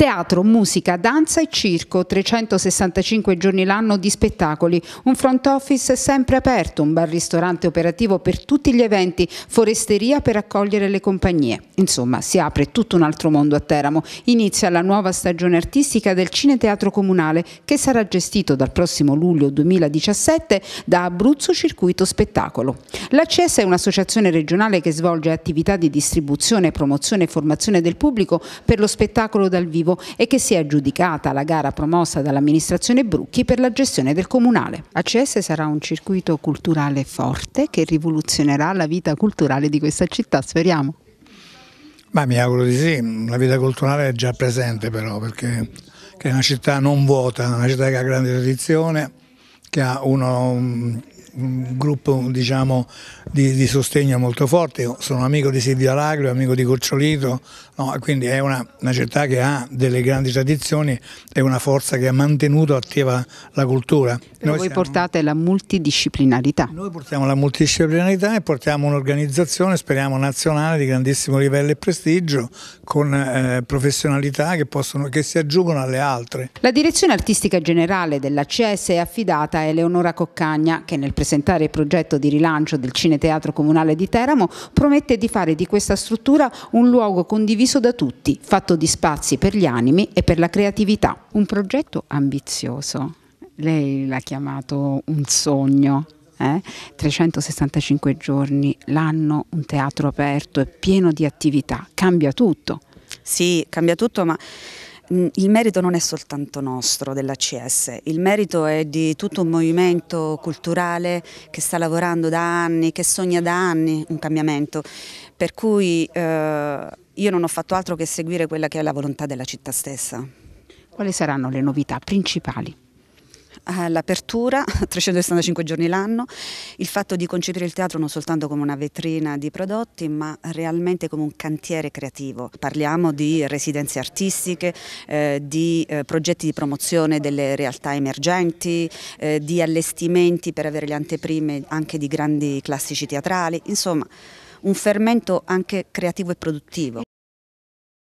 Teatro, musica, danza e circo, 365 giorni l'anno di spettacoli, un front office sempre aperto, un bar-ristorante operativo per tutti gli eventi, foresteria per accogliere le compagnie. Insomma, si apre tutto un altro mondo a Teramo. Inizia la nuova stagione artistica del Cineteatro Comunale che sarà gestito dal prossimo luglio 2017 da Abruzzo Circuito Spettacolo. L'ACS è un'associazione regionale che svolge attività di distribuzione, promozione e formazione del pubblico per lo spettacolo dal vivo sportivo e che si è aggiudicata la gara promossa dall'amministrazione Brucchi per la gestione del comunale. ACS sarà un circuito culturale forte che rivoluzionerà la vita culturale di questa città, speriamo. Ma mi auguro di sì, la vita culturale è già presente però perché è una città non vuota, una città che ha grande tradizione, che ha uno, mm, un gruppo diciamo, di, di, sostegno molto forte, sono amico di Silvia Alagro, amico di Corciolito, no? quindi è una, una, città che ha delle grandi tradizioni, è una forza che ha mantenuto attiva la cultura. Però noi voi siamo, portate la multidisciplinarità. Noi portiamo la multidisciplinarità e portiamo un'organizzazione, speriamo nazionale, di grandissimo livello e prestigio, con eh, professionalità che, possono, che si aggiungono alle altre. La direzione artistica generale della CS è affidata a Eleonora Coccagna, che nel presentare il progetto di rilancio del cinema Teatro Comunale di Teramo, promette di fare di questa struttura un luogo condiviso da tutti, fatto di spazi per gli animi e per la creatività. Un progetto ambizioso, lei l'ha chiamato un sogno. Eh? 365 giorni l'anno, un teatro aperto e pieno di attività, cambia tutto. Sì, cambia tutto, ma il merito non è soltanto nostro dell'ACS, il merito è di tutto un movimento culturale che sta lavorando da anni, che sogna da anni un cambiamento, per cui eh, io non ho fatto altro che seguire quella che è la volontà della città stessa. Quali saranno le novità principali? Eh, l'apertura 365 giorni l'anno, il fatto di concepire il teatro non soltanto come una vetrina di prodotti ma realmente come un cantiere creativo. Parliamo di residenze artistiche, eh, di eh, progetti di promozione delle realtà emergenti, eh, di allestimenti per avere le anteprime anche di grandi classici teatrali, insomma un fermento anche creativo e produttivo.